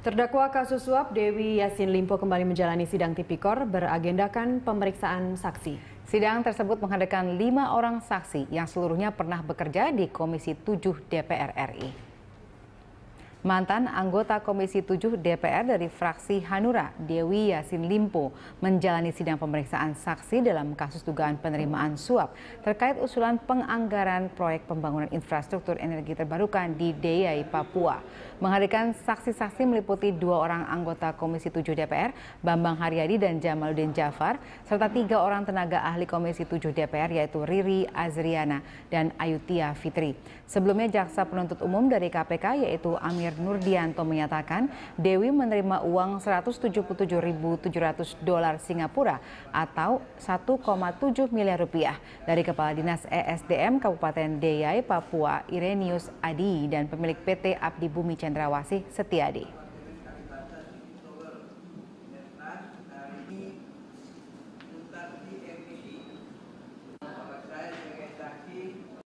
Terdakwa kasus suap Dewi Yasin Limpo kembali menjalani sidang tipikor beragendakan pemeriksaan saksi. Sidang tersebut menghadirkan lima orang saksi yang seluruhnya pernah bekerja di Komisi 7 DPR RI. Mantan anggota Komisi 7 DPR dari fraksi Hanura, Dewi Yasin Limpo, menjalani sidang pemeriksaan saksi dalam kasus dugaan penerimaan suap terkait usulan penganggaran proyek pembangunan infrastruktur energi terbarukan di DIY Papua. Menghadirkan saksi-saksi meliputi dua orang anggota Komisi 7 DPR, Bambang Haryadi dan Jamaluddin Jafar, serta tiga orang tenaga ahli Komisi 7 DPR yaitu Riri Azriana dan Ayutia Fitri. Sebelumnya jaksa penuntut umum dari KPK yaitu Amir Munir Nurdianto menyatakan Dewi menerima uang 177.700 dolar Singapura atau 1,7 miliar rupiah dari Kepala Dinas ESDM Kabupaten Deyai, Papua, Irenius Adi dan pemilik PT Abdi Bumi Cendrawasih Setiadi.